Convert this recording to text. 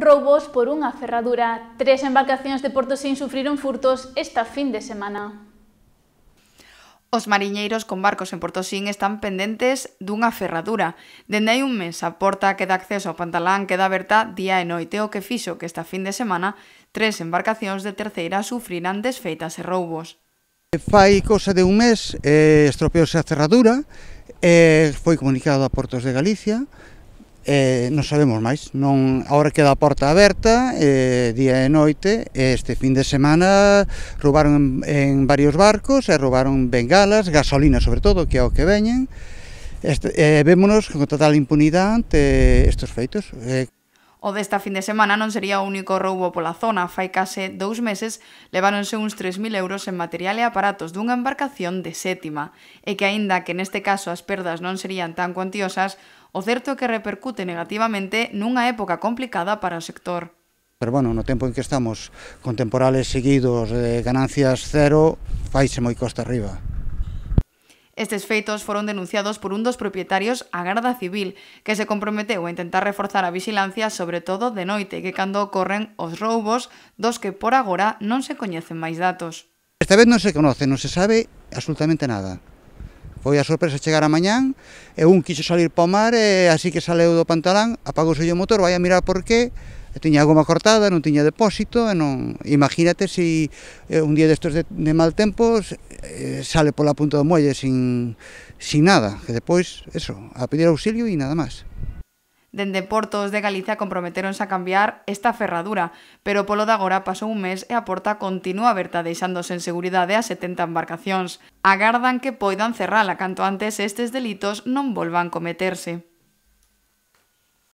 Roubos por unha ferradura. Tres embarcacións de Porto Sin sufriron furtos esta fin de semana. Os mariñeiros con barcos en Portosín están pendentes dunha ferradura. Dende hai un mes, a porta que dá acceso ao Pantalán queda aberta día e noite, o que fixo que esta fin de semana tres embarcacións de terceira sufrirán desfeitas e roubos. Fai cosa de un mes, eh, estropeouse a cerradura, eh, foi comunicado a Portos de Galicia, eh, non sabemos máis, non agora queda a porta aberta eh, día e noite, este fin de semana roubaron en, en varios barcos, e roubaron bengalas, gasolina sobre todo, que é o que veñen, este, eh, vémonos con total impunidade ante estes feitos. Eh. O desta fin de semana non sería o único roubo pola zona. Fai case dous meses leváronse uns 3.000 euros en material e aparatos dunha embarcación de sétima. E que aínda que neste caso as perdas non serían tan cuantiosas, o certo é que repercute negativamente nunha época complicada para o sector. Pero bueno, no tempo en que estamos con temporales seguidos de ganancias cero, faise moi costa arriba. Estes feitos foron denunciados por un dos propietarios á Garda Civil, que se comprometeu a intentar reforzar a vixilancia sobre todo de noite, que cando ocorren os roubos dos que por agora non se coñecen máis datos. Esta vez non se conoce, non se sabe absolutamente nada. Foi a sorpresa chegar a mañán, e un quixo salir para o mar, e así que saleu do pantalán, apagou o motor, vai a mirar por qué, tiña a goma cortada, non tiña depósito, e non imagínate se si, eh, un día destes de, de mal tempo eh, sale pola punta do muelle sin, sin nada, que depois, eso, a pedir auxilio e nada máis. Dende Portos de Galicia comprometeronse a cambiar esta ferradura, pero polo de agora pasou un mes e a porta continúa aberta deixándose en seguridade a 70 embarcacións. Agardan que poidan cerrala canto antes estes delitos non volvan cometerse.